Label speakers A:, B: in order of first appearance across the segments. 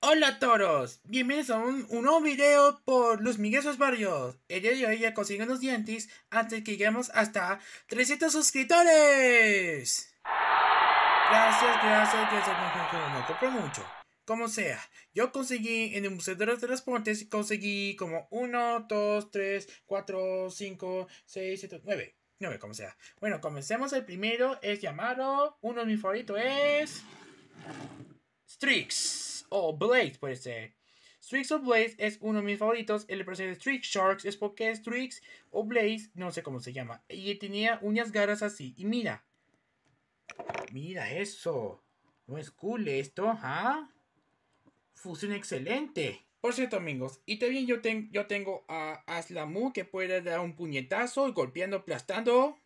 A: Hola toros, bienvenidos a un, nuevo video por los Miguel varios. Barrios. El día de hoy ya consigo unos dientes antes que lleguemos hasta 300 suscriptores. Gracias, gracias, gracias, no, no, no compro mucho. Como sea, yo conseguí en el Museo de los Transportes, conseguí como 1, 2, 3, 4, 5, 6, 7, 9. 9, como sea. Bueno, comencemos el primero, es llamado, uno de mis favoritos es... Strix o Blaze puede ser. Strix o Blaze es uno de mis favoritos. El personaje de Strix Sharks es porque Strix o Blaze, no sé cómo se llama. Y tenía uñas garras así. Y mira. Mira eso. No es cool esto, ¿ah? Fusión excelente. Por cierto, amigos, y también yo, yo tengo a Aslamu que puede dar un puñetazo, golpeando, aplastando.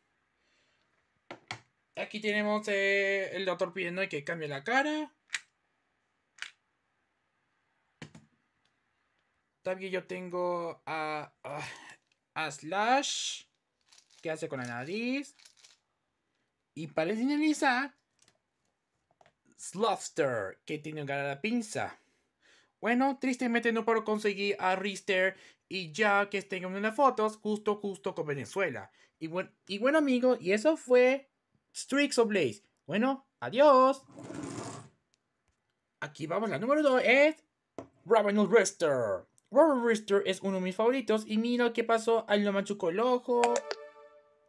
A: Aquí tenemos eh, el doctor pidiendo que cambia la cara. También yo tengo a, ah, a, Slash, que hace con la nariz. Y para finalizar, Slofter, que tiene cara la pinza. Bueno, tristemente no puedo conseguir a Rister y ya que tengo unas fotos justo justo con Venezuela. Y, y bueno amigo y eso fue Streaks of Blaze. Bueno, adiós. Aquí vamos, la número 2 es Ravenous Rister Robert Ripster es uno de mis favoritos y mira qué pasó, ahí lo machucó el ojo.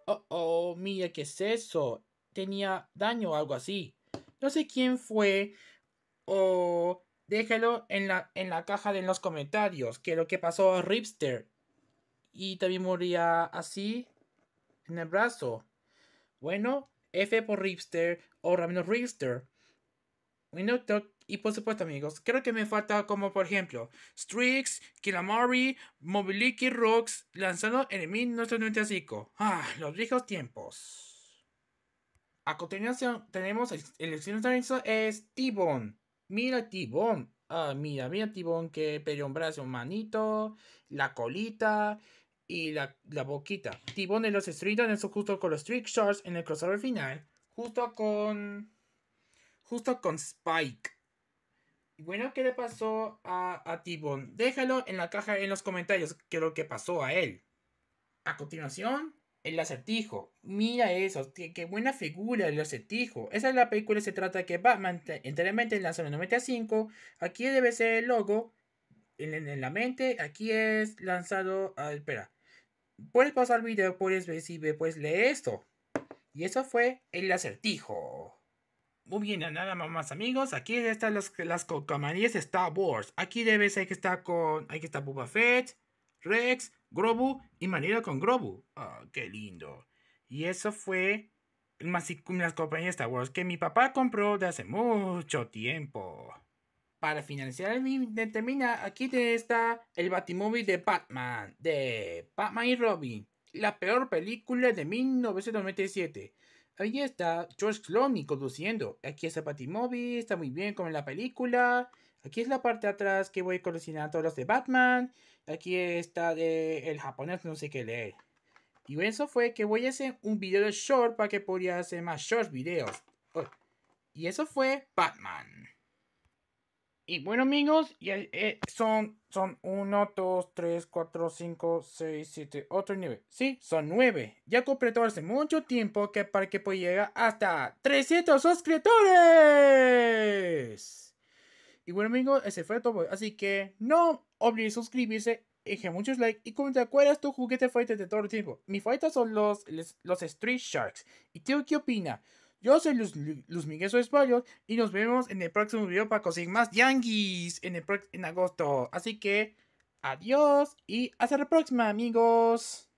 A: Oh, oh, mira qué es eso. Tenía daño o algo así. No sé quién fue o déjalo en la, en la caja de los comentarios que lo que pasó a Ripster. Y también moría así en el brazo. Bueno, F por Ripster o ramino Ripster y por supuesto amigos, creo que me falta como por ejemplo Strix, Kilamari, Mobiliki Rocks lanzando en el 1995. Ah, los viejos tiempos. A continuación tenemos el, dinosaurio es Tibon. Mira Tibon. Ah, mira, mira Tibon que brazo, brazo manito, la colita y la, la boquita. Tibon de los Street justo con los Strix Shards en el crossover final. Justo con justo con Spike. Y bueno, ¿qué le pasó a, a Tibón? Déjalo en la caja en los comentarios qué lo que pasó a él. A continuación, el acertijo. Mira eso, qué, buena figura el acertijo. Esa es la película se trata que Batman enteramente en la zona 95. Aquí debe ser el logo. En, la mente, aquí es lanzado. espera. Puedes pasar el video, puedes ver si puedes leer esto. Y eso fue el acertijo. Muy bien, nada más amigos. Aquí están las, las Star Wars. Aquí debes, hay que estar con. Hay que estar Boba Fett, Rex, Grobu y Manila con Grobu. Ah, qué lindo. Y eso fue las compañías Star Wars que mi papá compró de hace mucho tiempo. Para financiar el video termina, aquí está el Batimóvil de Batman, de Batman y Robin, la peor película de 1997. Ahí está George Clooney conduciendo. Aquí está Batimóvil, está muy bien como en la película. Aquí es la parte de atrás que voy a todos los de Batman. Aquí está de el japonés, no sé qué leer. Y eso fue que voy a hacer un video de short para que podía hacer más short videos. Oh, y eso fue Batman. Y bueno amigos, ya, eh, eh, son, 1, 2, 3, 4, 5, 6, 7, 8, 9. Sí, son 9. Ya completó hace mucho tiempo que para que pueda llegar hasta 300 suscriptores. Y bueno amigos, ese fue todo. Así que no olvides suscribirse, dejar muchos likes y comentar cuál es tu juguete favorito de todo el tiempo. Mis favoritos son los, Street Sharks. ¿Y tú qué opina? Yo soy Luz, Miguel Soy y nos vemos en el próximo video para conseguir más Yankees en, en agosto. Así que adiós y hasta la próxima amigos.